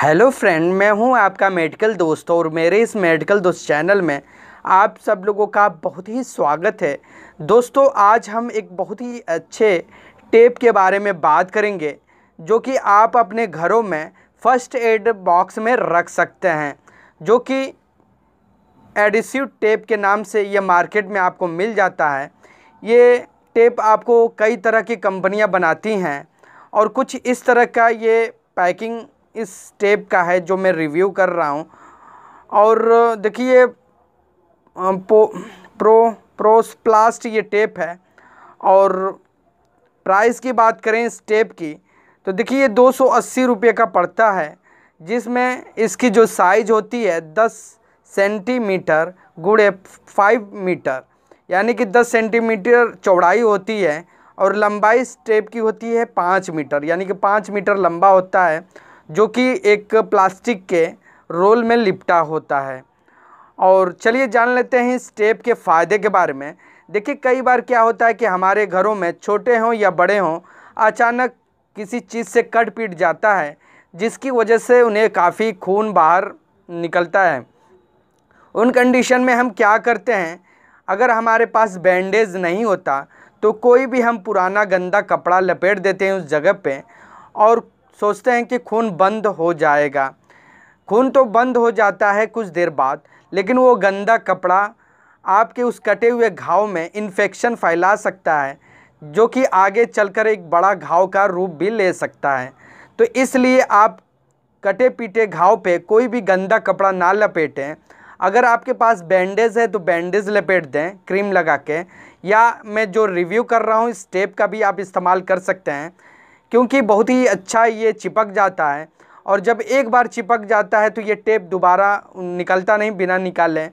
hello friend मैं हूं आपका मेडिकल दोस्त और मेरे इस मेडिकल दोस्त चैनल में आप सब लोगों का बहुत ही स्वागत है दोस्तों आज हम एक बहुत ही अच्छे टेप के बारे में बात करेंगे जो कि आप अपने घरों में फर्स्ट एड बॉक्स में रख सकते हैं जो कि एडिसिव टेप के नाम से ये मार्केट में आपको मिल जाता है ये टेप आपको कई तरह की कंपनियां बनाती हैं और कुछ इस तरह का ये पैकिंग इस स्टेप का है जो मैं रिव्यू कर रहा हूँ और देखिए प्रो प्लास्ट ये टेप है और प्राइस की बात करें इस टेप की तो देखिए ये दो सौ अस्सी रुपये का पड़ता है जिसमें इसकी जो साइज होती है दस सेंटीमीटर गुड़े फाइव मीटर यानी कि दस सेंटीमीटर चौड़ाई होती है और लंबाई स्टेप की होती है पाँच मीटर यानी कि पाँच मीटर लंबा होता है जो कि एक प्लास्टिक के रोल में लिपटा होता है और चलिए जान लेते हैं इस टेप के फ़ायदे के बारे में देखिए कई बार क्या होता है कि हमारे घरों में छोटे हों या बड़े हों अचानक किसी चीज़ से कट पीट जाता है जिसकी वजह से उन्हें काफ़ी खून बाहर निकलता है उन कंडीशन में हम क्या करते हैं अगर हमारे पास बैंडेज नहीं होता तो कोई भी हम पुराना गंदा कपड़ा लपेट देते हैं उस जगह पे और सोचते हैं कि खून बंद हो जाएगा खून तो बंद हो जाता है कुछ देर बाद लेकिन वो गंदा कपड़ा आपके उस कटे हुए घाव में इन्फेक्शन फैला सकता है जो कि आगे चलकर एक बड़ा घाव का रूप भी ले सकता है तो इसलिए आप कटे पीटे घाव पे कोई भी गंदा कपड़ा ना लपेटें अगर आपके पास बैंडेज है तो बैंडेज लपेट दें क्रीम लगा के या मैं जो रिव्यू कर रहा हूँ इस टेप का भी आप इस्तेमाल कर सकते हैं क्योंकि बहुत ही अच्छा ये चिपक जाता है और जब एक बार चिपक जाता है तो ये टेप दोबारा निकलता नहीं बिना निकाले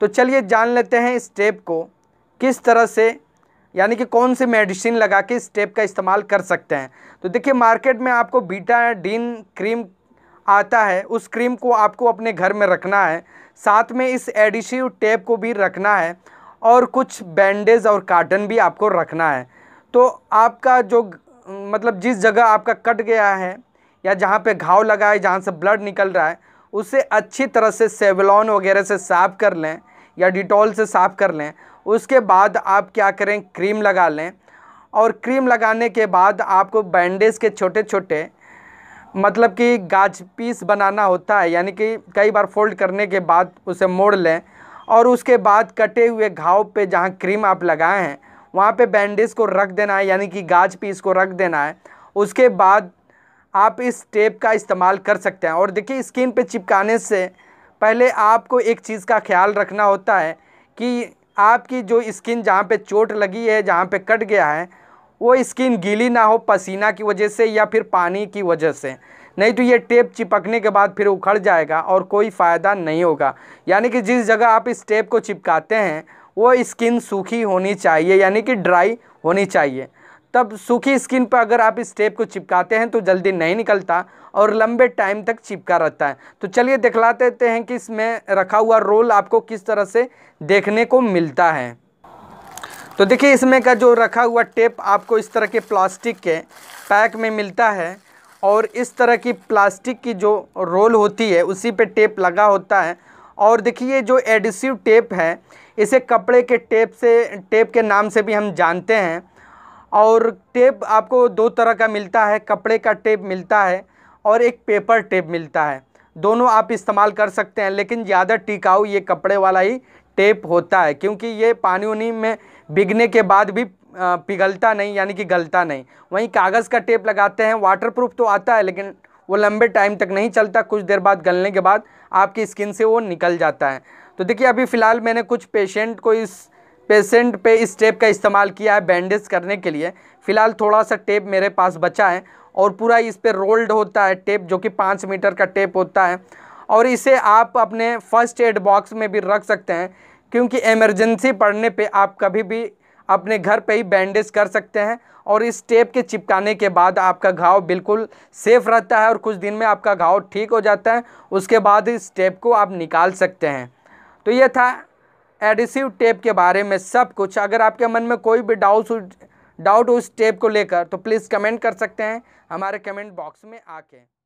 तो चलिए जान लेते हैं इस टेप को किस तरह से यानी कि कौन सी मेडिसिन लगा के इस टेप का इस्तेमाल कर सकते हैं तो देखिए मार्केट में आपको बीटा डीन क्रीम आता है उस क्रीम को आपको अपने घर में रखना है साथ में इस एडिशिव टेप को भी रखना है और कुछ बैंडेज और कार्टन भी आपको रखना है तो आपका जो मतलब जिस जगह आपका कट गया है या जहाँ पे घाव लगा है जहाँ से ब्लड निकल रहा है उसे अच्छी तरह से सेवलॉन वगैरह से साफ़ कर लें या डिटॉल से साफ़ कर लें उसके बाद आप क्या करें क्रीम लगा लें और क्रीम लगाने के बाद आपको बैंडेज के छोटे छोटे मतलब कि गाज पीस बनाना होता है यानी कि कई बार फोल्ड करने के बाद उसे मोड़ लें और उसके बाद कटे हुए घाव पे जहाँ क्रीम आप लगाए हैं वहाँ पे बैंडेज को रख देना है यानी कि गाज पीस को रख देना है उसके बाद आप इस टेप का इस्तेमाल कर सकते हैं और देखिए स्किन पे चिपकाने से पहले आपको एक चीज़ का ख्याल रखना होता है कि आपकी जो स्किन जहाँ पे चोट लगी है जहाँ पे कट गया है वो स्किन गीली ना हो पसीना की वजह से या फिर पानी की वजह से नहीं तो ये टेप चिपकने के बाद फिर उखड़ जाएगा और कोई फ़ायदा नहीं होगा यानी कि जिस जगह आप इस टेप को चिपकाते हैं वो स्किन सूखी होनी चाहिए यानी कि ड्राई होनी चाहिए तब सूखी स्किन पर अगर आप इस टेप को चिपकाते हैं तो जल्दी नहीं निकलता और लंबे टाइम तक चिपका रहता है तो चलिए दिखला देते हैं कि इसमें रखा हुआ रोल आपको किस तरह से देखने को मिलता है तो देखिए इसमें का जो रखा हुआ टेप आपको इस तरह के प्लास्टिक के पैक में मिलता है और इस तरह की प्लास्टिक की जो रोल होती है उसी पे टेप लगा होता है और देखिए जो एडिसिव टेप है इसे कपड़े के टेप से टेप के नाम से भी हम जानते हैं और टेप आपको दो तरह का मिलता है कपड़े का टेप मिलता है और एक पेपर टेप मिलता है दोनों आप इस्तेमाल कर सकते हैं लेकिन ज़्यादा टिकाऊ ये कपड़े वाला ही टेप होता है क्योंकि ये पानी उनी में बिगने के बाद भी पिघलता नहीं यानी कि गलता नहीं वहीं कागज़ का टेप लगाते हैं वाटरप्रूफ तो आता है लेकिन वो लंबे टाइम तक नहीं चलता कुछ देर बाद गलने के बाद आपकी स्किन से वो निकल जाता है तो देखिए अभी फ़िलहाल मैंने कुछ पेशेंट को इस पेशेंट पे इस टेप का इस्तेमाल किया है बैंडेज करने के लिए फ़िलहाल थोड़ा सा टेप मेरे पास बचा है और पूरा इस पर रोल्ड होता है टेप जो कि पाँच मीटर का टेप होता है और इसे आप अपने फर्स्ट एड बॉक्स में भी रख सकते हैं क्योंकि एमरजेंसी पड़ने पे आप कभी भी अपने घर पे ही बैंडेज कर सकते हैं और इस टेप के चिपकाने के बाद आपका घाव बिल्कुल सेफ़ रहता है और कुछ दिन में आपका घाव ठीक हो जाता है उसके बाद इस टेप को आप निकाल सकते हैं तो ये था एडिसिव टेप के बारे में सब कुछ अगर आपके मन में कोई भी डाउट डाउट उस टेप को लेकर तो प्लीज़ कमेंट कर सकते हैं हमारे कमेंट बॉक्स में आके